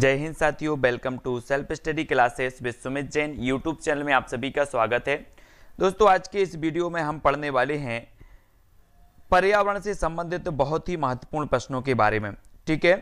जय हिंद साथियों welcome to self study classes with Sumit Jain YouTube channel में आप सभी का स्वागत है दोस्तों आज के इस वीडियो में हम पढ़ने वाले हैं पर्यावरण से संबंधित तो बहुत ही महत्वपूर्ण प्रश्नों के बारे में ठीक है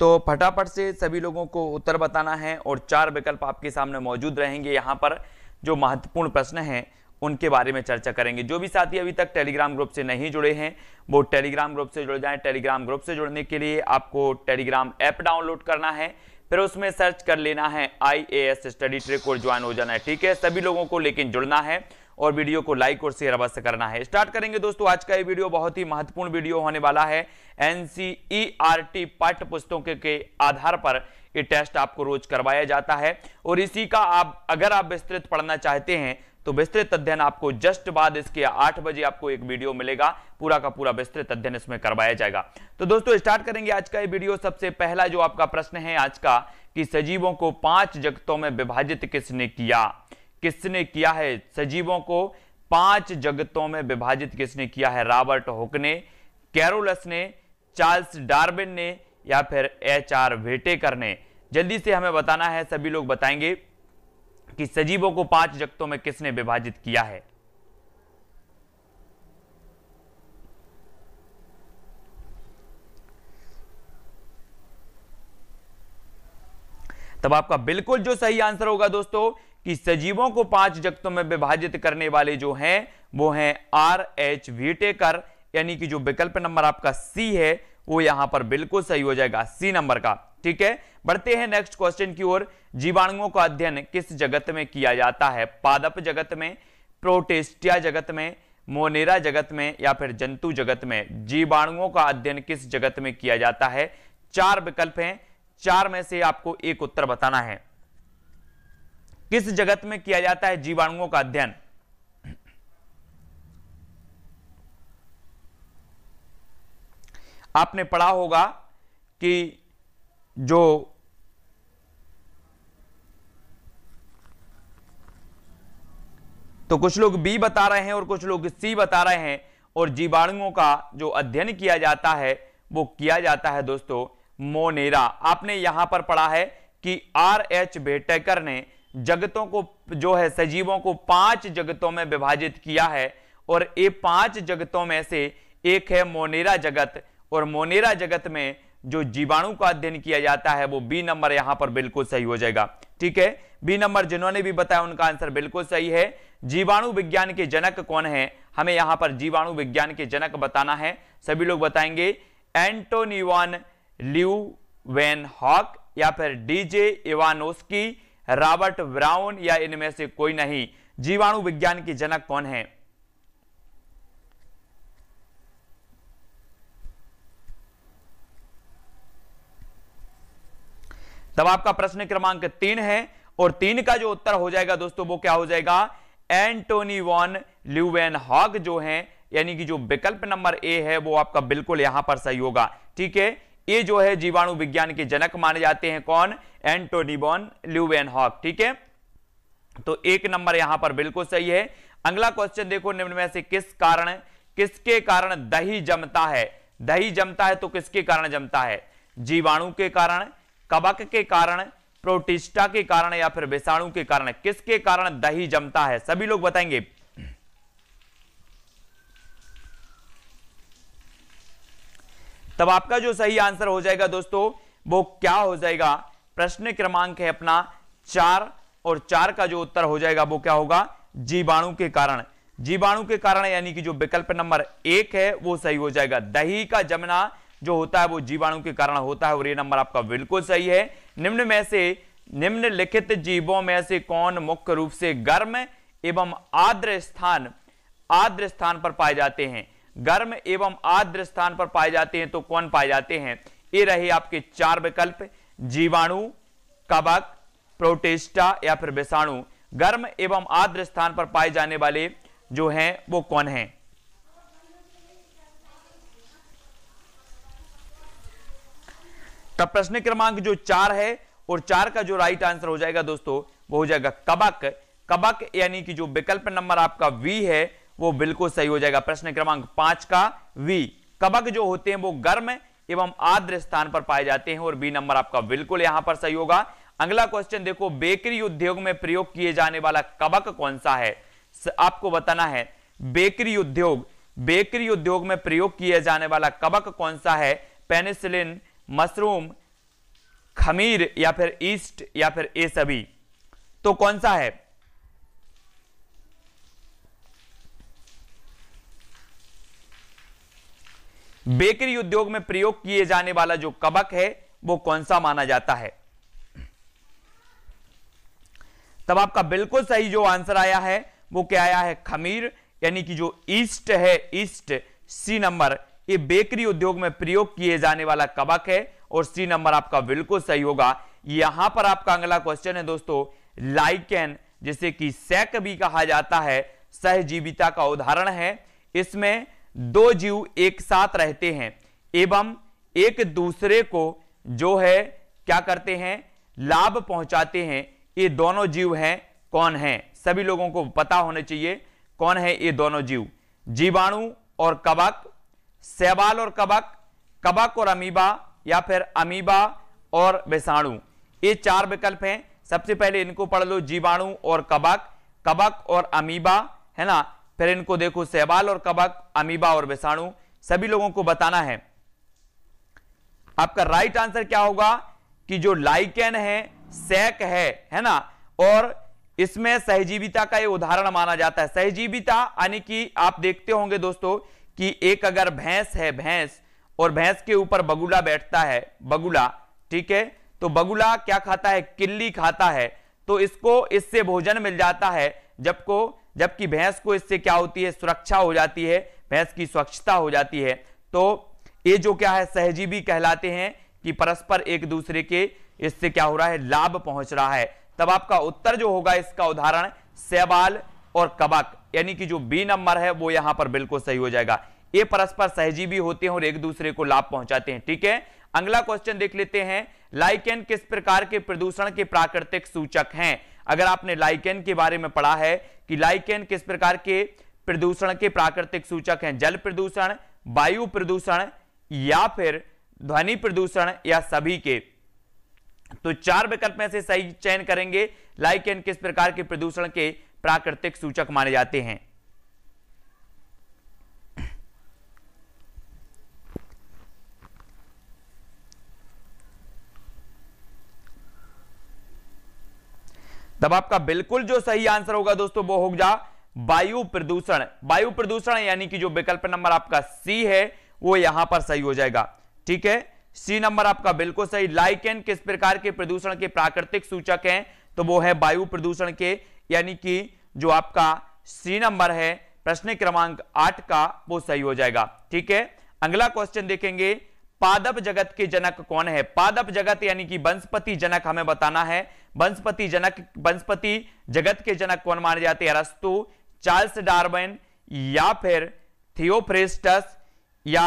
तो फटाफट से सभी लोगों को उत्तर बताना है और चार विकल्प आपके सामने मौजूद रहेंगे यहाँ पर जो महत्वपूर्ण प्रश्न हैं उनके बारे में चर्चा करेंगे जो भी साथी अभी तक टेलीग्राम ग्रुप से नहीं जुड़े हैं वो टेलीग्राम ग्रुप से जुड़ जाएं टेलीग्राम ग्रुप से जुड़ने के लिए आपको टेलीग्राम ऐप डाउनलोड करना है फिर उसमें सर्च कर लेना है I A S study trick और ज्वाइन हो जाना है ठीक है सभी लोगों को लेकिन जुड़ना है और वीडियो को लाइक और शेयर अवश्य करना है स्टार्ट करेंगे दोस्तों आज का ये वीडियो बहुत ही महत्वपूर्ण वीडियो होने वाला है एनसीईआरटी e पाठ्य पुस्तकों के आधार पर ये टेस्ट आपको रोज करवाया जाता है और इसी का आप अगर आप विस्तृत पढ़ना चाहते हैं तो विस्तृत अध्ययन आपको जस्ट बाद इसके आठ बजे आपको एक वीडियो मिलेगा पूरा का पूरा विस्तृत अध्ययन इसमें करवाया जाएगा तो दोस्तों स्टार्ट करेंगे आज का ये वीडियो सबसे पहला जो आपका प्रश्न है आज का कि सजीवों को पांच जगतों में विभाजित किसने किया किसने किया है सजीवों को पांच जगतों में विभाजित किसने किया है रॉबर्ट हुक ने कैरोलस ने चार्ल्स डार्विन ने या फिर एच आर वेटेकर ने जल्दी से हमें बताना है सभी लोग बताएंगे कि सजीवों को पांच जगतों में किसने विभाजित किया है तब आपका बिल्कुल जो सही आंसर होगा दोस्तों कि सजीवों को पांच जगतों में विभाजित करने वाले जो हैं वो हैं आर एच वीटेकर यानी कि जो विकल्प नंबर आपका सी है वो यहां पर बिल्कुल सही हो जाएगा सी नंबर का ठीक है बढ़ते हैं नेक्स्ट क्वेश्चन की ओर जीवाणुओं का अध्ययन किस जगत में किया जाता है पादप जगत में प्रोटेस्टिया जगत में मोनेरा जगत में या फिर जंतु जगत में जीवाणुओं का अध्ययन किस जगत में किया जाता है चार विकल्प हैं चार में से आपको एक उत्तर बताना है किस जगत में किया जाता है जीवाणुओं का अध्ययन आपने पढ़ा होगा कि जो तो कुछ लोग बी बता रहे हैं और कुछ लोग सी बता रहे हैं और जीवाणुओं का जो अध्ययन किया जाता है वो किया जाता है दोस्तों मोनेरा आपने यहां पर पढ़ा है कि आर एच बेटेकर ने जगतों को जो है सजीवों को पांच जगतों में विभाजित किया है और ये पांच जगतों में से एक है मोनेरा जगत और मोनेरा जगत में जो जीवाणु का अध्ययन किया जाता है वो बी नंबर यहां पर बिल्कुल सही हो जाएगा ठीक है बी नंबर जिन्होंने भी बताया उनका आंसर बिल्कुल सही है जीवाणु विज्ञान के जनक कौन है हमें यहां पर जीवाणु विज्ञान के जनक बताना है सभी लोग बताएंगे एंटोनिवान ल्यू वेन हॉक या फिर डीजे इवानोस्की रॉबर्ट ब्राउन या इनमें से कोई नहीं जीवाणु विज्ञान के जनक कौन है तब आपका प्रश्न क्रमांक तीन है और तीन का जो उत्तर हो जाएगा दोस्तों वो क्या हो जाएगा एंटोनी वॉन ल्यूवेन हॉग जो है यानी कि जो विकल्प नंबर ए है वो आपका बिल्कुल यहां पर सही होगा ठीक है ये जो है जीवाणु विज्ञान के जनक माने जाते हैं कौन एंटोनी ल्यूवेन हॉग ठीक है तो एक नंबर यहां पर बिल्कुल सही है अगला क्वेश्चन देखो निम्न में से किस कारण किसके कारण दही जमता है दही जमता है तो किसके कारण जमता है जीवाणु के कारण कबक के कारण प्रोटिस्टा के कारण या फिर विषाणु के कारण किसके कारण दही जमता है सभी लोग बताएंगे तब आपका जो सही आंसर हो जाएगा दोस्तों वो क्या हो जाएगा प्रश्न क्रमांक है अपना चार और चार का जो उत्तर हो जाएगा वो क्या होगा जीवाणु के कारण जीवाणु के कारण यानी कि जो विकल्प नंबर एक है वो सही हो जाएगा दही का जमना जो होता है वो जीवाणु के कारण होता है और ये नंबर आपका बिल्कुल सही है निम्न में से निम्नलिखित जीवों में से कौन मुख्य रूप से गर्म एवं आद्र स्थान आद्र स्थान पर पाए जाते हैं गर्म एवं आद्र स्थान पर पाए जाते हैं तो कौन पाए जाते हैं ये रहे आपके चार विकल्प जीवाणु कबक प्रोटेस्टा या फिर विषाणु गर्म एवं आद्र स्थान पर पाए जाने वाले जो हैं वो कौन हैं तब प्रश्न क्रमांक जो चार है और चार का जो राइट आंसर हो जाएगा दोस्तों वो हो जाएगा कबक कबक यानी कि जो विकल्प नंबर आपका वी है वो बिल्कुल सही हो जाएगा प्रश्न क्रमांक पांच का वी कबक जो होते हैं वो गर्म एवं आर्द्र स्थान पर पाए जाते हैं और बी नंबर आपका बिल्कुल यहां पर सही होगा अगला क्वेश्चन देखो बेकरी उद्योग में प्रयोग किए जाने वाला कबक कौन सा है आपको बताना है बेकरी उद्योग बेकरी उद्योग में प्रयोग किया जाने वाला कबक कौन सा है पेनिसिलिन मशरूम खमीर या फिर ईस्ट या फिर ये सभी तो कौन सा है बेकरी उद्योग में प्रयोग किए जाने वाला जो कबक है वो कौन सा माना जाता है तब आपका बिल्कुल सही जो आंसर आया है वो क्या आया है खमीर यानी कि जो ईस्ट है ईस्ट सी नंबर ये बेकरी उद्योग में प्रयोग किए जाने वाला कबक है और सी नंबर आपका बिल्कुल सही होगा यहां पर आपका अगला क्वेश्चन है दोस्तों लाइकेन जिसे कि सैक भी कहा जाता है सहजीविता का उदाहरण है इसमें दो जीव एक साथ रहते हैं एवं एक दूसरे को जो है क्या करते हैं लाभ पहुंचाते हैं ये दोनों जीव हैं कौन हैं सभी लोगों को पता होना चाहिए कौन है ये दोनों जीव जीवाणु और कवक सेवाल और कबक कबक और अमीबा या फिर अमीबा और विषाणु ये चार विकल्प हैं सबसे पहले इनको पढ़ लो जीवाणु और कबक कबक और अमीबा है ना फिर इनको देखो सेवाल और कबक अमीबा और विषाणु सभी लोगों को बताना है आपका राइट आंसर क्या होगा कि जो लाइकेन है सैक है है ना और इसमें सहजीविता का ये उदाहरण माना जाता है सहजीविता यानी कि आप देखते होंगे दोस्तों कि एक अगर भैंस है भैंस और भैंस के ऊपर बगुला बैठता है बगुला ठीक है तो बगुला क्या खाता है किल्ली खाता है तो इसको इससे भोजन मिल जाता है जबको जबकि भैंस को इससे क्या होती है सुरक्षा हो जाती है भैंस की स्वच्छता हो जाती है तो ये जो क्या है सहजीवी कहलाते हैं कि परस्पर एक दूसरे के इससे क्या हो रहा है लाभ पहुंच रहा है तब आपका उत्तर जो होगा इसका उदाहरण सेवाल और कबक यानी कि जो बी नंबर है वो यहां पर बिल्कुल सही हो जाएगा ये परस्पर भी होते हैं और एक दूसरे को लाभ पहुंचाते हैं ठीक है अगला क्वेश्चन देख लेते हैं लाइकेन किस प्रकार के प्रदूषण के प्राकृतिक सूचक हैं अगर आपने लाइकेन के बारे में पढ़ा है कि लाइकेन किस प्रकार के प्रदूषण के प्राकृतिक सूचक हैं जल प्रदूषण वायु प्रदूषण या फिर ध्वनि प्रदूषण या सभी के तो चार विकल्प में से सही चयन करेंगे लाइकेन किस प्रकार के प्रदूषण के प्राकृतिक सूचक माने जाते हैं तब आपका बिल्कुल जो सही आंसर होगा दोस्तों वो होगा वायु प्रदूषण वायु प्रदूषण यानी कि जो विकल्प नंबर आपका सी है वो यहां पर सही हो जाएगा ठीक है सी नंबर आपका बिल्कुल सही लाइकेन किस प्रकार के प्रदूषण के प्राकृतिक सूचक हैं तो वो है वायु प्रदूषण के यानी कि जो आपका सी नंबर है प्रश्न क्रमांक आठ का वो सही हो जाएगा ठीक है अगला क्वेश्चन देखेंगे पादप जगत के जनक कौन है पादप जगत यानी कि वंशपति जनक हमें बताना है वंशपति जनक वंशपति जगत के जनक कौन माने जाते हैं अरस्तु चार्ल्स डार्विन या फिर थियोफ्रेस्टस या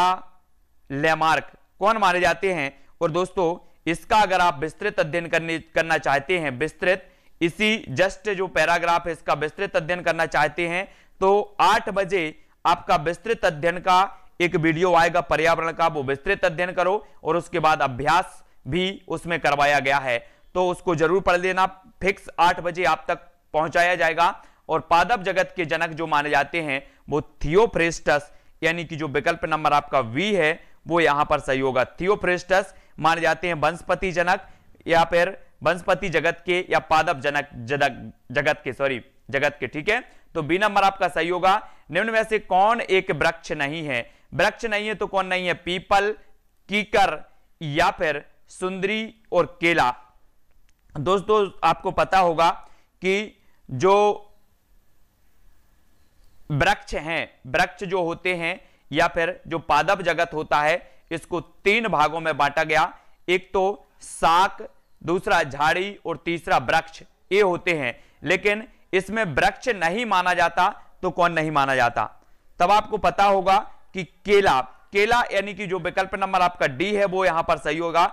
लेमार्क कौन माने जाते हैं और दोस्तों इसका अगर आप विस्तृत अध्ययन करने करना चाहते हैं विस्तृत इसी जस्ट जो पैराग्राफ है इसका विस्तृत अध्ययन करना चाहते हैं तो आठ बजे आपका विस्तृत अध्ययन का एक वीडियो आएगा पर्यावरण का वो विस्तृत अध्ययन करो और उसके बाद अभ्यास भी उसमें करवाया गया है तो उसको जरूर पढ़ लेना फिक्स आठ बजे आप तक पहुंचाया जाएगा और पादप जगत के जनक जो माने जाते हैं वो थियोफ्रेस्टस यानी कि जो विकल्प नंबर आपका वी है वो यहां पर सही होगा थियोफ्रेस्टस माने जाते हैं वनस्पति जनक या फिर वंशपति जगत के या पादप जनक जगत के सॉरी जगत के ठीक है तो बी नंबर आपका सही होगा निम्न में से कौन एक वृक्ष नहीं है वृक्ष नहीं है तो कौन नहीं है पीपल कीकर या फिर सुंदरी और केला दोस्तों आपको पता होगा कि जो वृक्ष हैं वृक्ष जो होते हैं या फिर जो पादप जगत होता है इसको तीन भागों में बांटा गया एक तो साक दूसरा झाड़ी और तीसरा वृक्ष ये होते हैं लेकिन इसमें वृक्ष नहीं माना जाता तो कौन नहीं माना जाता तब आपको पता होगा कि केला केला यानी कि जो विकल्प नंबर आपका डी है वो यहां पर सही होगा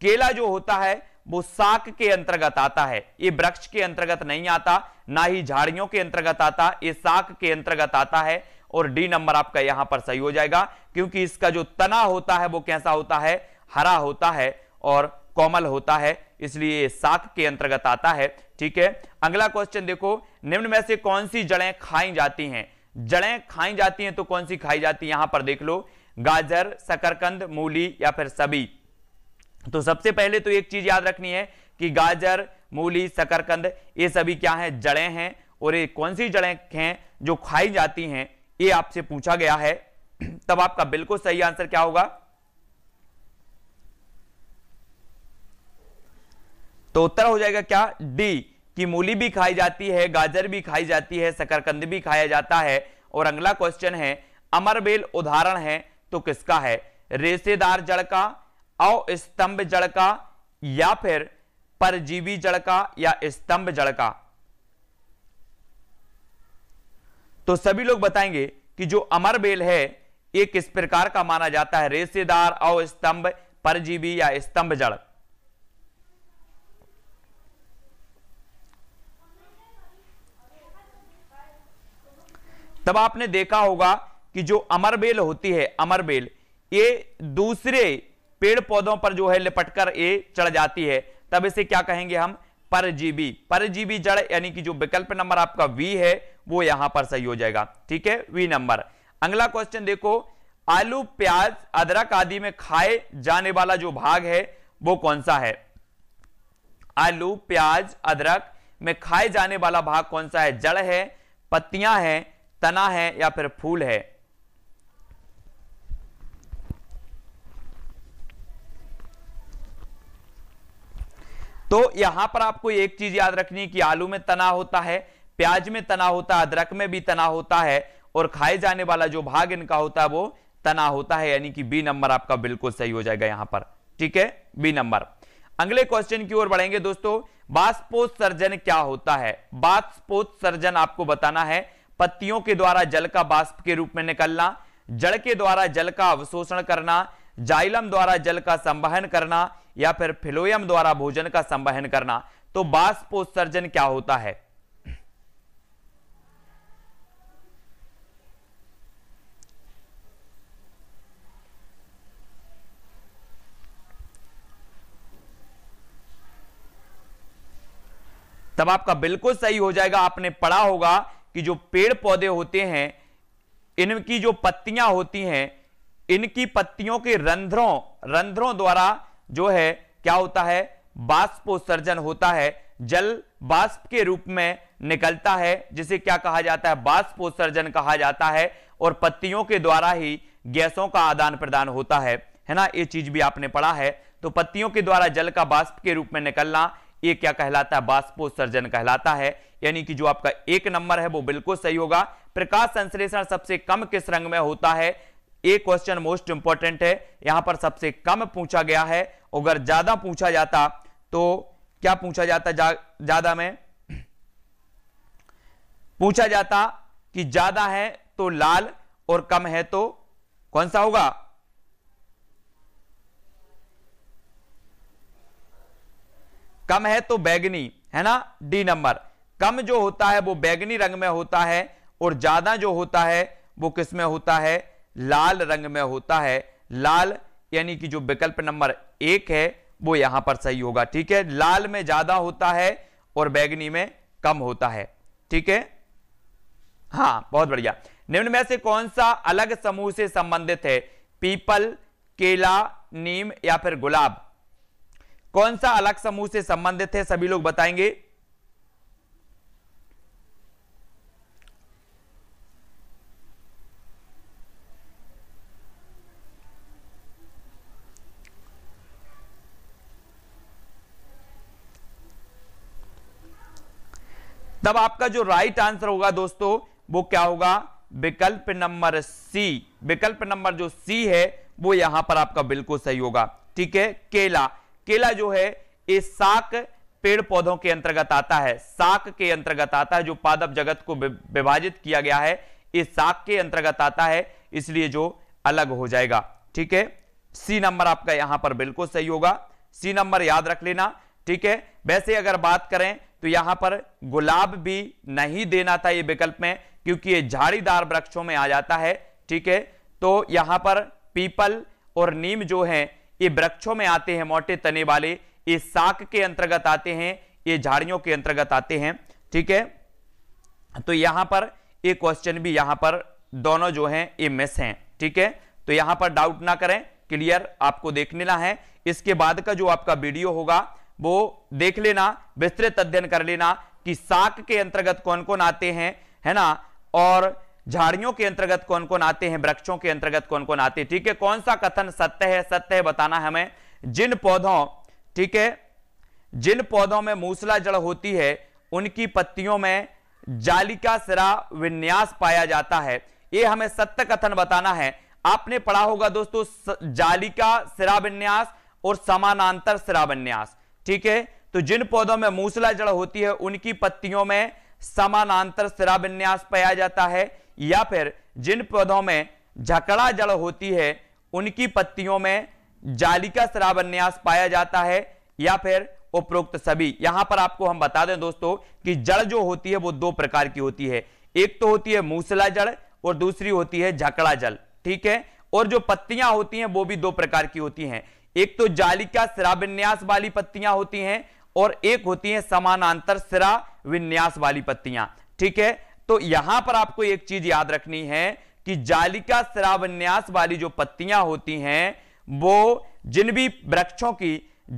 केला जो होता है वो साक के अंतर्गत आता है ये वृक्ष के अंतर्गत नहीं आता ना ही झाड़ियों के अंतर्गत आता ये साक के अंतर्गत आता है और डी नंबर आपका यहां पर सही हो जाएगा क्योंकि इसका जो तना होता है वो कैसा होता है हरा होता है और कोमल होता है इसलिए साक के अंतर्गत आता है ठीक है अगला क्वेश्चन देखो निम्न में से कौन सी जड़ें खाई जाती हैं जड़ें खाई जाती हैं तो कौन सी खाई जाती है यहां पर देख लो गाजर शकरकंद मूली या फिर सभी तो सबसे पहले तो एक चीज याद रखनी है कि गाजर मूली शकरकंद ये सभी क्या है जड़ें हैं और ये कौन सी जड़ें हैं जो खाई जाती हैं ये आपसे पूछा गया है तब आपका बिल्कुल सही आंसर क्या होगा तो उत्तर हो जाएगा क्या डी कि मूली भी खाई जाती है गाजर भी खाई जाती है शकरकंद भी खाया जाता है और अगला क्वेश्चन है अमरबेल उदाहरण है तो किसका है रेसेदार जड़ का अस्तंभ जड़ का या फिर परजीवी जड़ का या स्तंभ जड़ का तो सभी लोग बताएंगे कि जो अमरबेल है ये किस प्रकार का माना जाता है रेसेदार अस्तंभ परजीवी या स्तंभ जड़ तब आपने देखा होगा कि जो अमरबेल होती है अमरबेल ये दूसरे पेड़ पौधों पर जो है लिपटकर ये चढ़ जाती है तब इसे क्या कहेंगे हम परजीवी परजीवी जड़ यानी कि जो विकल्प नंबर आपका वी है वो यहां पर सही हो जाएगा ठीक है वी नंबर अगला क्वेश्चन देखो आलू प्याज अदरक आदि में खाए जाने वाला जो भाग है वो कौन सा है आलू प्याज अदरक में खाए जाने वाला भाग कौन सा है जड़ है पत्तियां हैं तना है या फिर फूल है तो यहां पर आपको एक चीज याद रखनी कि आलू में तना होता है प्याज में तना होता है अदरक में भी तना होता है और खाए जाने वाला जो भाग इनका होता है वो तना होता है यानी कि बी नंबर आपका बिल्कुल सही हो जाएगा यहां पर ठीक है बी नंबर अगले क्वेश्चन की ओर बढ़ेंगे दोस्तों बाष्पोत्सर्जन क्या होता है बाष्पोत्सर्जन आपको बताना है पत्तियों के द्वारा जल का बाष्प के रूप में निकलना जड़ के द्वारा जल का अवशोषण करना जाइलम द्वारा जल का संवहन करना या फिर फिलोयम द्वारा भोजन का संवहन करना तो बाष्पोत्सर्जन क्या होता है तब आपका बिल्कुल सही हो जाएगा आपने पढ़ा होगा कि जो पेड़ पौधे होते हैं इनकी जो पत्तियां होती हैं इनकी पत्तियों के रंध्रों रंध्रों द्वारा जो है क्या होता है उत्सर्जन होता है जल बाष्प के रूप में निकलता है जिसे क्या कहा जाता है उत्सर्जन कहा जाता है और पत्तियों के द्वारा ही गैसों का आदान प्रदान होता है है ना ये चीज भी आपने पढ़ा है तो पत्तियों के द्वारा जल का बाष्प के रूप में निकलना ये क्या कहलाता है बाष्पोत्सर्जन कहलाता है यानी कि जो आपका एक नंबर है वो बिल्कुल सही होगा प्रकाश संश्लेषण सबसे कम किस रंग में होता है एक क्वेश्चन मोस्ट इंपॉर्टेंट है यहां पर सबसे कम पूछा गया है अगर ज्यादा पूछा जाता तो क्या पूछा जाता ज्यादा जा, में पूछा जाता कि ज्यादा है तो लाल और कम है तो कौन सा होगा कम है तो बैगनी है ना डी नंबर कम जो होता है वो बैगनी रंग में होता है और ज्यादा जो होता है वो किस में होता है लाल रंग में होता है लाल यानी कि जो विकल्प नंबर एक है वो यहां पर सही होगा ठीक है लाल में ज्यादा होता है और बैगनी में कम होता है ठीक है हाँ बहुत बढ़िया निम्न में से कौन सा अलग समूह से संबंधित है पीपल केला नीम या फिर गुलाब कौन सा अलग समूह से संबंधित है सभी लोग बताएंगे तब आपका जो राइट आंसर होगा दोस्तों वो क्या होगा विकल्प नंबर सी विकल्प नंबर जो सी है वो यहां पर आपका बिल्कुल सही होगा ठीक है केला केला जो है ये साक पेड़ पौधों के अंतर्गत आता है साक के अंतर्गत आता है जो पादप जगत को विभाजित किया गया है ये साक के अंतर्गत आता है इसलिए जो अलग हो जाएगा ठीक है सी नंबर आपका यहां पर बिल्कुल सही होगा सी नंबर याद रख लेना ठीक है वैसे अगर बात करें तो यहां पर गुलाब भी नहीं देना था ये विकल्प में क्योंकि ये झाड़ीदार वृक्षों में आ जाता है ठीक है तो यहां पर पीपल और नीम जो है ये वृक्षों में आते हैं मोटे तने वाले ये साक के अंतर्गत आते हैं ये झाड़ियों के अंतर्गत आते हैं ठीक है तो यहां पर ये क्वेश्चन भी यहां पर दोनों जो हैं ये मिस हैं ठीक है तो यहां पर डाउट ना करें क्लियर आपको देखने ला है इसके बाद का जो आपका वीडियो होगा वो देख लेना विस्तृत अध्ययन कर लेना कि साक के अंतर्गत कौन कौन आते हैं है ना और झाड़ियों के अंतर्गत कौन कौन आते हैं वृक्षों के अंतर्गत कौन कौन आते हैं ठीक है कौन सा कथन सत्य है सत्य है बताना हमें जिन पौधों ठीक है जिन पौधों में मूसला जड़ होती है उनकी पत्तियों में जालिका सिरा विन्यास पाया जाता है ये हमें सत्य कथन बताना है आपने पढ़ा होगा दोस्तों जालिका सिरा विन्यास और समानांतर सिरा विन्यास ठीक है तो जिन पौधों में मूसला जड़ होती है उनकी पत्तियों में समानांतर सिरा विन्यास पाया जाता है या फिर जिन पौधों में झकड़ा जड़ होती है उनकी पत्तियों में जालिका सिरा विन्यास पाया जाता है या फिर उपरोक्त सभी यहां पर आपको हम बता दें दोस्तों कि जड़ जो होती है वो दो प्रकार की होती है एक तो होती है मूसला जड़ और दूसरी होती है झकड़ा जल ठीक है और जो पत्तियां होती हैं वो भी दो प्रकार की होती हैं एक तो जालिका सिरा विन्यास वाली पत्तियां होती हैं और एक होती है समानांतर सिरा विन्यास वाली पत्तियां ठीक है तो यहां पर आपको एक चीज याद रखनी है कि जालिका सिरा विन्यास वाली जो पत्तियां होती हैं वो जिन भी वृक्षों की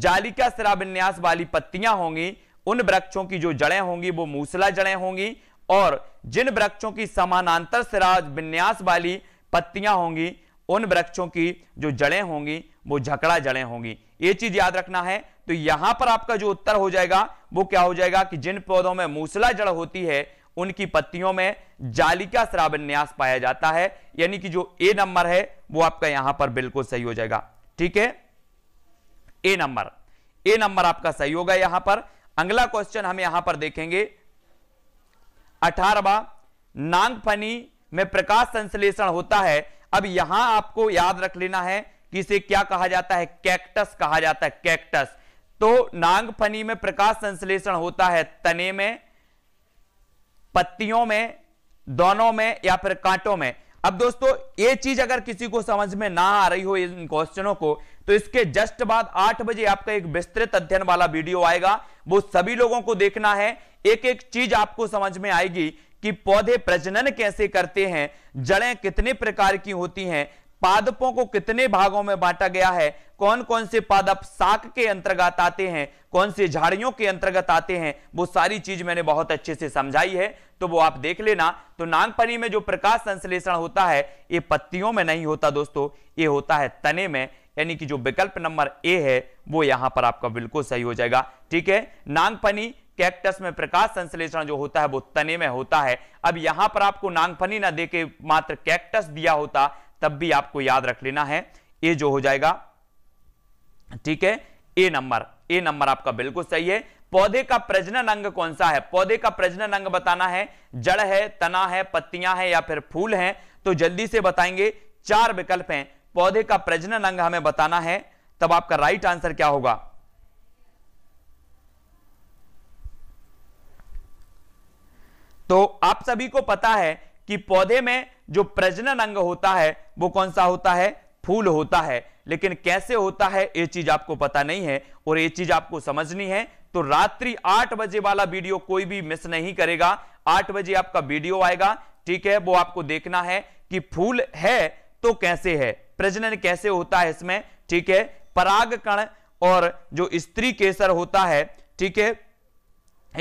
जालिका सिरा विन्यास वाली पत्तियां होंगी उन वृक्षों की जो जड़ें होंगी वो मूसला जड़ें होंगी और जिन वृक्षों की समानांतर सिरा विन्यास वाली पत्तियां होंगी उन वृक्षों की जो जड़ें होंगी वो झकड़ा जड़े होंगी ये चीज याद रखना है तो यहां पर आपका जो उत्तर हो जाएगा वो क्या हो जाएगा कि जिन पौधों में मूसला जड़ होती है उनकी पत्तियों में जालिका श्रावन्यास पाया जाता है यानी कि जो ए नंबर है वो आपका यहां पर बिल्कुल सही हो जाएगा ठीक है ए नंबर ए नंबर आपका सही होगा यहां पर अगला क्वेश्चन हम यहां पर देखेंगे अठारवा नांगफनी में प्रकाश संश्लेषण होता है अब यहां आपको याद रख लेना है कि इसे क्या कहा जाता है कैक्टस कहा जाता है कैक्टस तो नागफनी में प्रकाश संश्लेषण होता है तने में पत्तियों में दोनों में या फिर कांटों में अब दोस्तों ये चीज अगर किसी को समझ में ना आ रही हो इन क्वेश्चनों को तो इसके जस्ट बाद आठ बजे आपका एक विस्तृत अध्ययन वाला वीडियो आएगा वो सभी लोगों को देखना है एक एक चीज आपको समझ में आएगी कि पौधे प्रजनन कैसे करते हैं जड़ें कितने प्रकार की होती हैं पादपों को कितने भागों में बांटा गया है कौन कौन से पादप साक के अंतर्गत आते हैं कौन से झाड़ियों के अंतर्गत आते हैं वो सारी चीज मैंने बहुत अच्छे से समझाई है तो वो आप देख लेना तो नागपनी में जो प्रकाश संश्लेषण होता है ये पत्तियों में नहीं होता दोस्तों ये होता है तने में यानी कि जो विकल्प नंबर ए है वो यहां पर आपका बिल्कुल सही हो जाएगा ठीक है नागपनी कैक्टस में प्रकाश संश्लेषण जो होता है वो तने में होता है अब यहां पर आपको नागफनी ना देके मात्र कैक्टस दिया होता तब भी आपको याद रख लेना है ए जो हो जाएगा ठीक है ए नंबर ए नंबर आपका बिल्कुल सही है पौधे का प्रजनन अंग कौन सा है पौधे का प्रजनन अंग बताना है जड़ है तना है पत्तियां हैं या फिर फूल हैं तो जल्दी से बताएंगे चार विकल्प हैं पौधे का प्रजनन अंग हमें बताना है तब आपका राइट आंसर क्या होगा तो आप सभी को पता है कि पौधे में जो प्रजनन अंग होता है वो कौन सा होता है फूल होता है लेकिन कैसे होता है ये चीज आपको पता नहीं है और ये चीज आपको समझनी है तो रात्रि आठ बजे वाला वीडियो कोई भी मिस नहीं करेगा आठ बजे आपका वीडियो आएगा ठीक है वो आपको देखना है कि फूल है तो कैसे है प्रजनन कैसे होता है इसमें ठीक है पराग कण और जो स्त्री केसर होता है ठीक है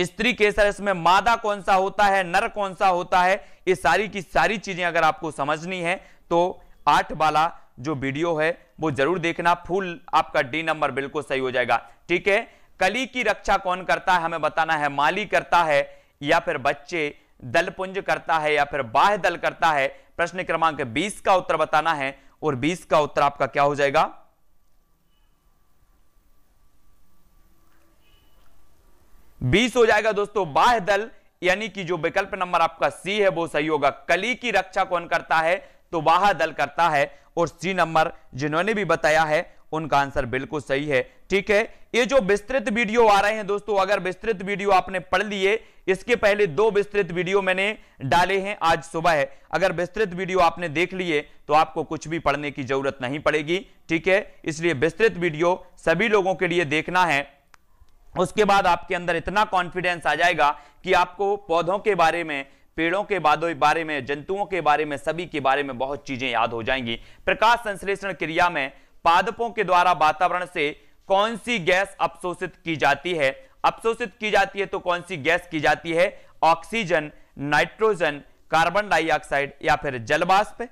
स्त्री केसर इसमें मादा कौन सा होता है नर कौन सा होता है ये सारी की सारी चीजें अगर आपको समझनी है तो आठ वाला जो वीडियो है वो जरूर देखना फुल आपका डी नंबर बिल्कुल सही हो जाएगा ठीक है कली की रक्षा कौन करता है हमें बताना है माली करता है या फिर बच्चे दलपुंज करता है या फिर बाह्य दल करता है प्रश्न क्रमांक 20 का उत्तर बताना है और 20 का उत्तर आपका क्या हो जाएगा बीस हो जाएगा दोस्तों बाह्य दल यानी कि जो विकल्प नंबर आपका सी है वो सही होगा कली की रक्षा कौन करता है तो बाह दल करता है और सी नंबर जिन्होंने भी बताया है उनका आंसर बिल्कुल सही है ठीक है ये जो विस्तृत वीडियो आ रहे हैं दोस्तों अगर विस्तृत वीडियो आपने पढ़ लिए इसके पहले दो विस्तृत वीडियो मैंने डाले हैं आज सुबह है अगर विस्तृत वीडियो आपने देख लिए तो आपको कुछ भी पढ़ने की जरूरत नहीं पड़ेगी ठीक है इसलिए विस्तृत वीडियो सभी लोगों के लिए देखना है उसके बाद आपके अंदर इतना कॉन्फिडेंस आ जाएगा कि आपको पौधों के बारे में पेड़ों के बारे में जंतुओं के बारे में सभी के बारे में बहुत चीजें याद हो जाएंगी प्रकाश संश्लेषण क्रिया में पादपों के द्वारा वातावरण से कौन सी गैस अपशोषित की जाती है अपशोषित की जाती है तो कौन सी गैस की जाती है ऑक्सीजन नाइट्रोजन कार्बन डाइऑक्साइड या फिर जलवाष्प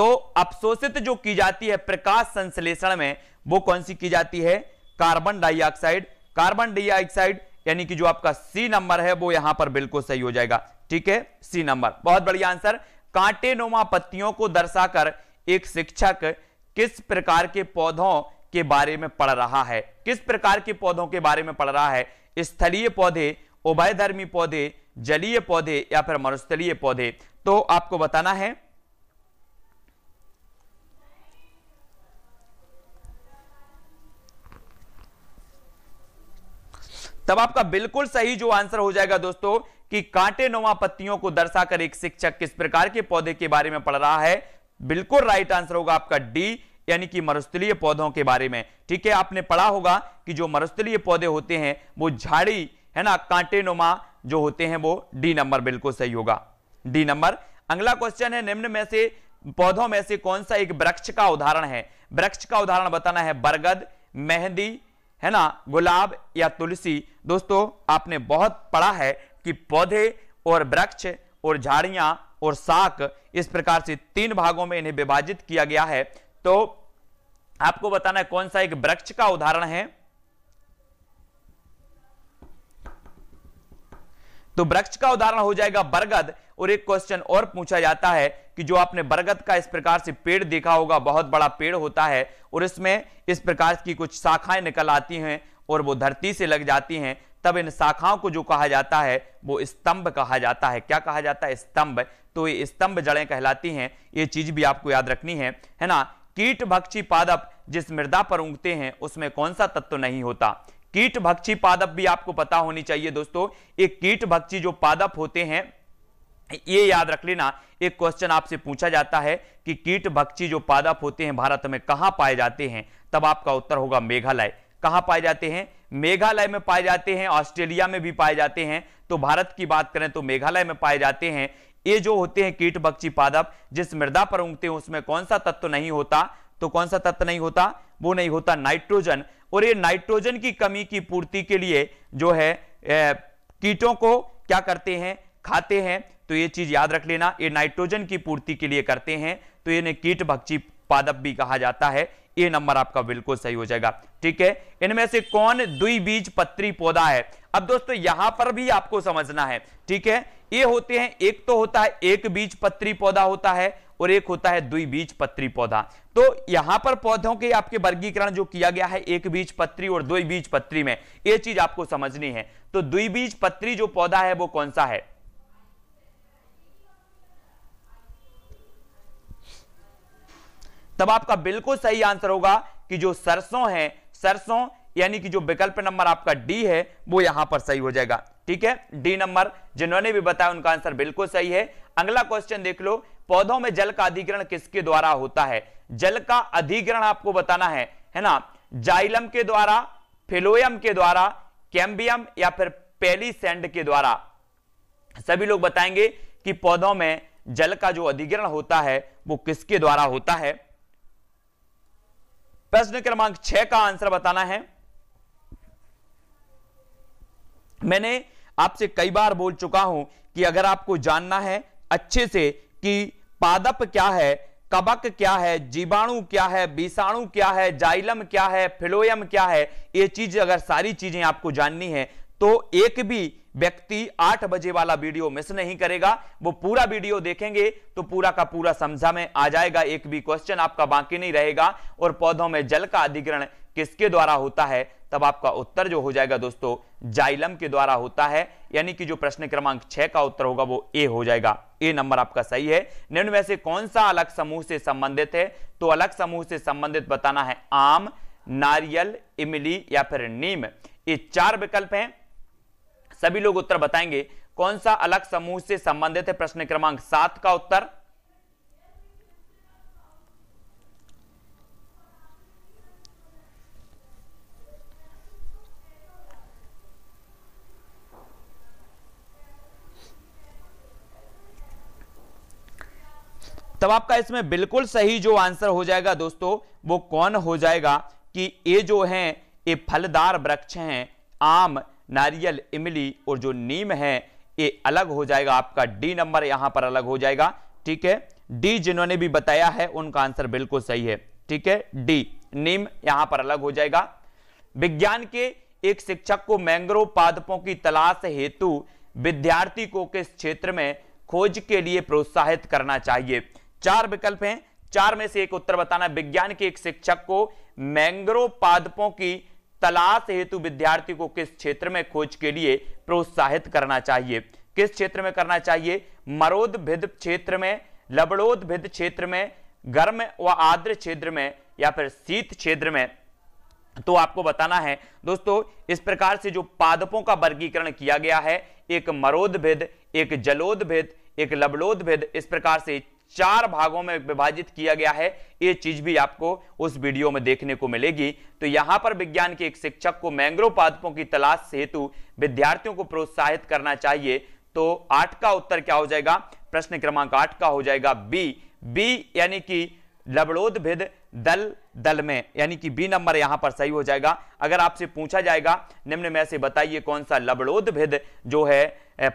तो अपशोषित जो की जाती है प्रकाश संश्लेषण में वो कौन सी की जाती है कार्बन डाइऑक्साइड कार्बन डाइऑक्साइड यानी कि जो आपका सी नंबर है वो यहां पर बिल्कुल सही हो जाएगा ठीक है सी नंबर बहुत बढ़िया आंसर कांटे नोमा पत्तियों को दर्शाकर एक शिक्षक किस प्रकार के पौधों के बारे में पढ़ रहा है किस प्रकार के पौधों के बारे में पढ़ रहा है स्थलीय पौधे उभयधर्मी पौधे जलीय पौधे या फिर मरुस्थलीय पौधे तो आपको बताना है तब आपका बिल्कुल सही जो आंसर हो जाएगा दोस्तों कि कांटे नुमा पत्तियों को दर्शाकर एक शिक्षक किस प्रकार के पौधे के बारे में पढ़ रहा है बिल्कुल राइट आंसर होगा आपका डी यानी कि मरुस्थलीय पौधों के बारे में ठीक है आपने पढ़ा होगा कि जो मरुस्थलीय पौधे होते हैं वो झाड़ी है ना कांटे नोमा जो होते हैं वो डी नंबर बिल्कुल सही होगा डी नंबर अगला क्वेश्चन है निम्न में से पौधों में से कौन सा एक वृक्ष का उदाहरण है वृक्ष का उदाहरण बताना है बरगद मेहंदी है ना गुलाब या तुलसी दोस्तों आपने बहुत पढ़ा है कि पौधे और वृक्ष और झाड़ियां और साक इस प्रकार से तीन भागों में इन्हें विभाजित किया गया है तो आपको बताना है कौन सा एक वृक्ष का उदाहरण है तो वृक्ष का उदाहरण हो जाएगा बरगद और एक क्वेश्चन और पूछा जाता है कि जो आपने बरगद का इस प्रकार से पेड़ देखा होगा बहुत बड़ा पेड़ होता है और इसमें इस प्रकार की कुछ शाखाएं निकल आती हैं और वो धरती से लग जाती हैं तब इन शाखाओं को जो कहा जाता है वो स्तंभ कहा जाता है क्या कहा जाता है स्तंभ तो ये स्तंभ जड़ें कहलाती हैं ये चीज भी आपको याद रखनी है है ना कीट भक्षी पादप जिस मृदा पर उगते हैं उसमें कौन सा तत्व नहीं होता कीट भक्षी पादप भी आपको पता होनी चाहिए दोस्तों ये कीट भक्षी जो पादप होते हैं ये याद रख लेना एक क्वेश्चन आपसे पूछा जाता है कि कीट भक्षी जो पादप होते हैं भारत में कहां पाए जाते हैं तब आपका उत्तर होगा मेघालय कहां पाए जाते हैं मेघालय में पाए जाते हैं ऑस्ट्रेलिया में भी पाए जाते हैं तो भारत की बात करें तो मेघालय में पाए जाते हैं ये जो होते हैं कीट बक्ची पादप जिस मृदा पर उगते हैं उसमें कौन सा तत्व नहीं होता तो कौन सा तत्व नहीं होता वो नहीं होता नाइट्रोजन और ये नाइट्रोजन की कमी की पूर्ति के लिए जो है ए, कीटों को क्या करते हैं खाते हैं तो ये चीज याद रख लेना ये नाइट्रोजन की पूर्ति के लिए करते हैं तो इन्हें कीट भक्षी पादप भी कहा जाता है ये नंबर आपका बिल्कुल सही हो जाएगा ठीक है इनमें से कौन द्विबीज पत्री पौधा है अब दोस्तों यहां पर भी आपको समझना है ठीक है ये होते हैं एक तो होता है एक बीज पत्री पौधा होता है और एक होता है द्विबीज पत्री पौधा तो यहां पर पौधों के आपके वर्गीकरण जो किया गया है एक बीज पत्री और द्विबीज पत्री में ये चीज आपको समझनी है तो द्विबीज पत्री जो पौधा है वो कौन सा है तब आपका बिल्कुल सही आंसर होगा कि जो सरसों है सरसों यानी कि जो विकल्प नंबर आपका डी है वो यहां पर सही हो जाएगा ठीक है डी नंबर जिन्होंने भी बताया उनका आंसर बिल्कुल सही है अगला क्वेश्चन देख लो पौधों में जल का अधिग्रहण किसके द्वारा होता है जल का अधिग्रहण आपको बताना है है ना जाइलम के द्वारा फिलोयम के द्वारा कैम्बियम या फिर पेलीसेंड के द्वारा सभी लोग बताएंगे कि पौधों में जल का जो अधिग्रहण होता है वो किसके द्वारा होता है प्रश्न क्रमांक छह का आंसर बताना है मैंने आपसे कई बार बोल चुका हूं कि अगर आपको जानना है अच्छे से कि पादप क्या है कबक क्या है जीवाणु क्या है विषाणु क्या है जाइलम क्या है फिलोयम क्या है ये चीज अगर सारी चीजें आपको जाननी है तो एक भी व्यक्ति आठ बजे वाला वीडियो मिस नहीं करेगा वो पूरा वीडियो देखेंगे तो पूरा का पूरा समझा में आ जाएगा एक भी क्वेश्चन आपका बाकी नहीं रहेगा और पौधों में जल का अधिग्रहण किसके द्वारा होता है तब आपका उत्तर जो हो जाएगा दोस्तों जाइलम के द्वारा होता है यानी कि जो प्रश्न क्रमांक छह का उत्तर होगा वो ए हो जाएगा ए नंबर आपका सही है निम्न में से कौन सा अलग समूह से संबंधित है तो अलग समूह से संबंधित बताना है आम नारियल इमली या फिर नीम ये चार विकल्प हैं सभी लोग उत्तर बताएंगे कौन सा अलग समूह से संबंधित है प्रश्न क्रमांक सात का उत्तर तब आपका इसमें बिल्कुल सही जो आंसर हो जाएगा दोस्तों वो कौन हो जाएगा कि ये जो है ये फलदार वृक्ष हैं आम नारियल इमली और जो नीम है ये अलग हो जाएगा आपका डी नंबर यहां पर अलग हो जाएगा ठीक है डी जिन्होंने भी बताया है उनका आंसर बिल्कुल सही है ठीक है डी नीम यहां पर अलग हो जाएगा विज्ञान के एक शिक्षक को मैंग्रोव पादपों की तलाश हेतु विद्यार्थी को किस क्षेत्र में खोज के लिए प्रोत्साहित करना चाहिए चार विकल्प हैं चार में से एक उत्तर बताना विज्ञान के एक शिक्षक को मैंग्रोव पादपों की तलाश हेतु विद्यार्थी को किस क्षेत्र में खोज के लिए प्रोत्साहित करना चाहिए किस क्षेत्र में करना चाहिए मरोद भिद क्षेत्र में लबड़ोद भिद क्षेत्र में गर्म व आर्द्र क्षेत्र में या फिर शीत क्षेत्र में तो आपको बताना है दोस्तों इस प्रकार से जो पादपों का वर्गीकरण किया गया है एक मरोद एक जलोद भेद एक लबलोद इस प्रकार से चार भागों में विभाजित किया गया है ये चीज भी आपको उस वीडियो में देखने को मिलेगी तो यहां पर विज्ञान के एक शिक्षक को मैंग्रोव पादपों की तलाश हेतु विद्यार्थियों को प्रोत्साहित करना चाहिए तो आठ का उत्तर क्या हो जाएगा प्रश्न क्रमांक आठ का हो जाएगा बी बी यानी कि लबड़ोद दल दल में यानी कि बी नंबर यहां पर सही हो जाएगा अगर आपसे पूछा जाएगा निम्न में से बताइए कौन सा लबड़ोद भेद जो है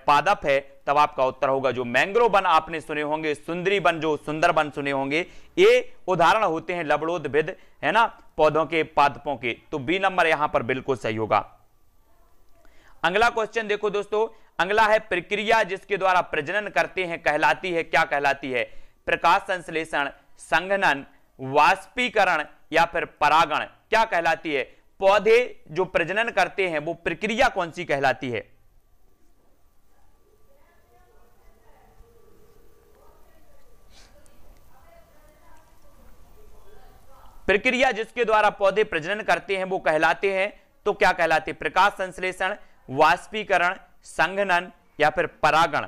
पादप है तब आपका उत्तर होगा जो मैंग्रोव वन आपने सुने होंगे सुंदरी वन जो सुंदर वन सुने होंगे ये उदाहरण होते हैं लबड़ोद भेद है ना पौधों के पादपों के तो बी नंबर यहां पर बिल्कुल सही होगा अगला क्वेश्चन देखो दोस्तों अगला है प्रक्रिया जिसके द्वारा प्रजनन करते हैं कहलाती है क्या कहलाती है प्रकाश संश्लेषण संघनन वाष्पीकरण या फिर परागण क्या कहलाती है पौधे जो प्रजनन करते हैं वो प्रक्रिया कौन सी कहलाती है प्रक्रिया जिसके द्वारा पौधे प्रजनन करते हैं वो कहलाते हैं तो क्या कहलाते प्रकाश संश्लेषण वाष्पीकरण संघनन या फिर परागण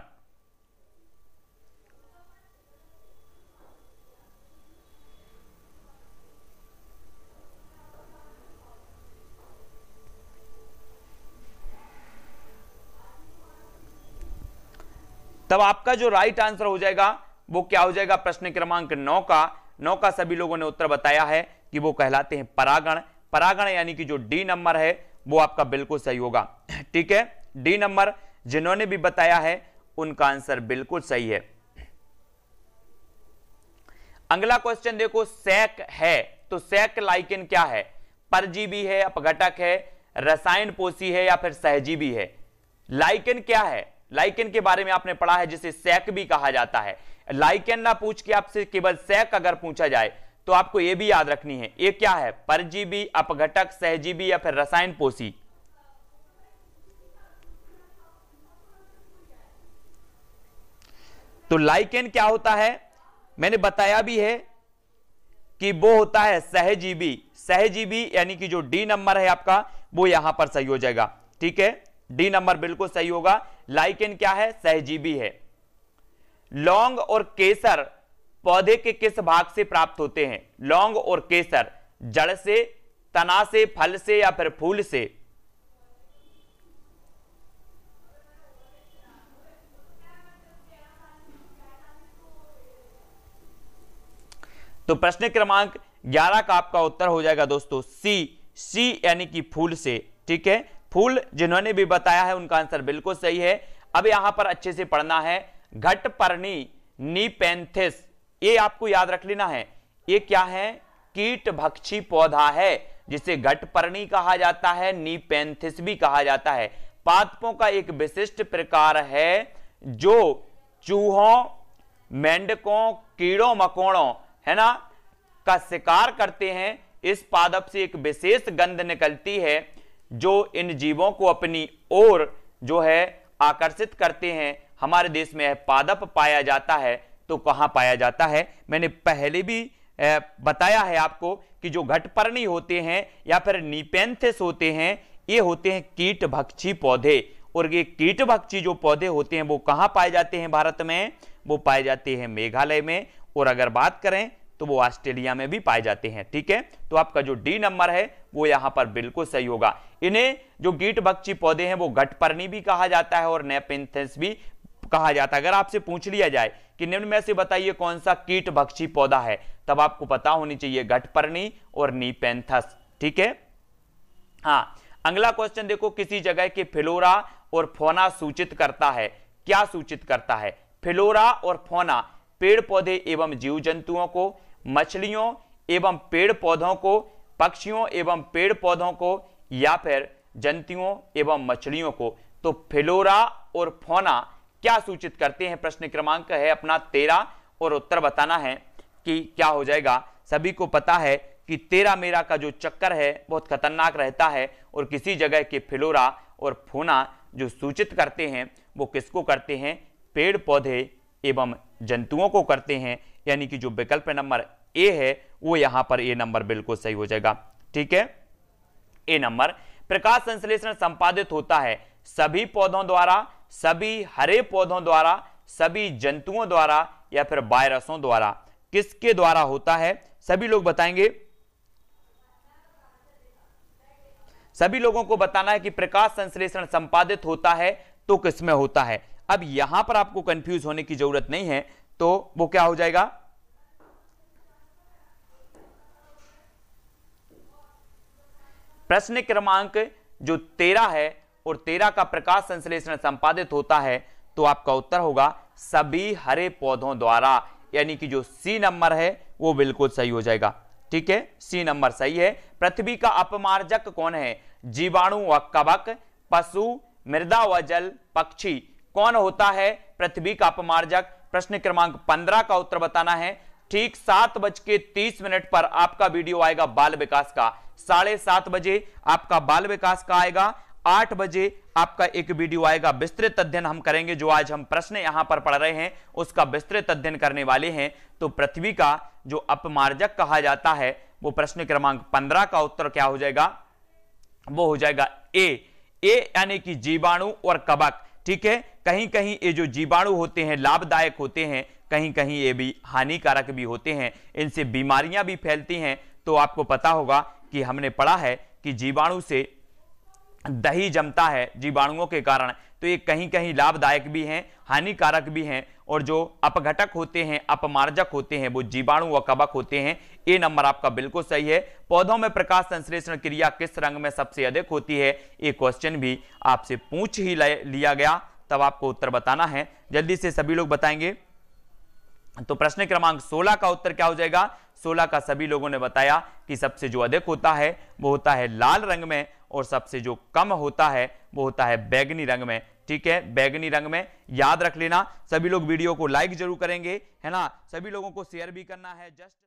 तब आपका जो राइट आंसर हो जाएगा वो क्या हो जाएगा प्रश्न क्रमांक नौ का नौ का सभी लोगों ने उत्तर बताया है कि वो कहलाते हैं परागण परागण यानी कि जो डी नंबर है वो आपका बिल्कुल सही होगा ठीक है डी नंबर जिन्होंने भी बताया है उनका आंसर बिल्कुल सही है अगला क्वेश्चन देखो सैक है तो सैक लाइकिन क्या है परजीवी है अपघटक है रसायन पोषी है या फिर सहजीवी है लाइकिन क्या है लाइकेन के बारे में आपने पढ़ा है जिसे सैक भी कहा जाता है लाइकेन ना पूछ के आपसे केवल सैक अगर पूछा जाए तो आपको यह भी याद रखनी है ये क्या है परजीवी अपघटक सहजीवी या फिर रसायन पोषी तो लाइकेन क्या होता है मैंने बताया भी है कि वो होता है सहजीवी सहजीवी यानी कि जो डी नंबर है आपका वो यहां पर सही हो जाएगा ठीक है डी नंबर बिल्कुल सही होगा लाइकेन क्या है सहजीबी है लौंग और केसर पौधे के किस भाग से प्राप्त होते हैं लौंग और केसर जड़ से तना से फल से या फिर फूल से तो प्रश्न क्रमांक 11 का आपका उत्तर हो जाएगा दोस्तों सी सी यानी कि फूल से ठीक है फूल जिन्होंने भी बताया है उनका आंसर बिल्कुल सही है अब यहां पर अच्छे से पढ़ना है घट परनी नीपेंथिस ये आपको याद रख लेना है ये क्या है कीट भक्षी पौधा है जिसे घटपर्णी कहा जाता है नीपेंथिस भी कहा जाता है पादपों का एक विशिष्ट प्रकार है जो चूहों मेंढकों कीड़ों मकोड़ों है ना का शिकार करते हैं इस पादप से एक विशेष गंध निकलती है जो इन जीवों को अपनी ओर जो है आकर्षित करते हैं हमारे देश में पादप पाया जाता है तो कहाँ पाया जाता है मैंने पहले भी बताया है आपको कि जो घटपर्णी होते हैं या फिर नीपेंथिस होते हैं ये होते हैं कीट भक्षी पौधे और ये कीट भक्षी जो पौधे होते हैं वो कहाँ पाए जाते हैं भारत में वो पाए जाते हैं मेघालय में और अगर बात करें तो वो ऑस्ट्रेलिया में भी पाए जाते हैं ठीक है तो आपका जो डी नंबर है वो यहां पर बिल्कुल सही होगा इन्हें जो गीट बक्ची पौधे हैं वो गटपर्णी भी कहा जाता है और नेपिंथेंस भी कहा जाता है अगर आपसे पूछ लिया जाए कि निम्न में से बताइए कौन सा कीट भक्षी पौधा है तब आपको पता होनी चाहिए गटपर्णी और नीपेंथस ठीक है हाँ अगला क्वेश्चन देखो किसी जगह के फिलोरा और फोना सूचित करता है क्या सूचित करता है फिलोरा और फोना पेड़ पौधे एवं जीव जंतुओं को मछलियों एवं पेड़ पौधों को पक्षियों एवं पेड़ पौधों को या फिर जंतुओं एवं मछलियों को तो फिलोरा और फोना क्या सूचित करते हैं प्रश्न क्रमांक है अपना तेरा और उत्तर बताना है कि क्या हो जाएगा सभी को पता है कि तेरा मेरा का जो चक्कर है बहुत खतरनाक रहता है और किसी जगह के फिलोरा और फोना जो सूचित करते हैं वो किसको करते हैं पेड़ पौधे एवं जंतुओं को करते हैं यानी कि जो विकल्प नंबर ए है वो यहां पर ए नंबर बिल्कुल सही हो जाएगा ठीक है ए नंबर प्रकाश संश्लेषण संपादित होता है सभी पौधों द्वारा सभी हरे पौधों द्वारा सभी जंतुओं द्वारा या फिर वायरसों द्वारा किसके द्वारा होता है सभी लोग बताएंगे सभी लोगों को बताना है कि प्रकाश संश्लेषण संपादित होता है तो किसमें होता है अब यहां पर आपको कंफ्यूज होने की जरूरत नहीं है तो वो क्या हो जाएगा प्रश्न क्रमांक जो तेरह है और तेरह का प्रकाश संश्लेषण संपादित होता है तो आपका उत्तर होगा सभी हरे पौधों द्वारा यानी कि जो सी नंबर है वो बिल्कुल सही हो जाएगा ठीक है सी नंबर सही है पृथ्वी का अपमार्जक कौन है जीवाणु व कवक पशु मृदा व जल पक्षी कौन होता है पृथ्वी का अपमार्जक प्रश्न क्रमांक पंद्रह का उत्तर बताना है ठीक सात बज के तीस मिनट पर आपका वीडियो आएगा बाल विकास का साढ़े सात बजे आपका बाल विकास का आएगा आठ बजे आपका एक वीडियो आएगा विस्तृत अध्ययन हम करेंगे जो आज हम प्रश्न यहां पर पढ़ रहे हैं उसका विस्तृत अध्ययन करने वाले हैं तो पृथ्वी का जो अपमार्जक कहा जाता है वो प्रश्न क्रमांक पंद्रह का उत्तर क्या हो जाएगा वो हो जाएगा ए ए यानी कि जीवाणु और कबक ठीक है कहीं कहीं ये जो जीवाणु होते हैं लाभदायक होते हैं कहीं कहीं ये भी हानिकारक भी होते हैं इनसे बीमारियां भी फैलती हैं तो आपको पता होगा कि हमने पढ़ा है कि जीवाणु से दही जमता है जीवाणुओं के कारण तो ये कहीं कहीं लाभदायक भी हैं हानिकारक भी हैं और जो अपघटक होते हैं अपमार्जक होते हैं वो जीवाणु व कबक होते हैं ए नंबर आपका बिल्कुल सही है पौधों में प्रकाश संश्लेषण क्रिया किस रंग में सबसे अधिक होती है ये क्वेश्चन भी आपसे पूछ ही लिया गया तब आपको उत्तर बताना है जल्दी से सभी लोग बताएंगे तो प्रश्न क्रमांक 16 का उत्तर क्या हो जाएगा 16 का सभी लोगों ने बताया कि सबसे जो अधिक होता है वो होता है लाल रंग में और सबसे जो कम होता है वो होता है बैगनी रंग में ठीक है बैगनी रंग में याद रख लेना सभी लोग वीडियो को लाइक जरूर करेंगे है ना सभी लोगों को शेयर भी करना है जस्ट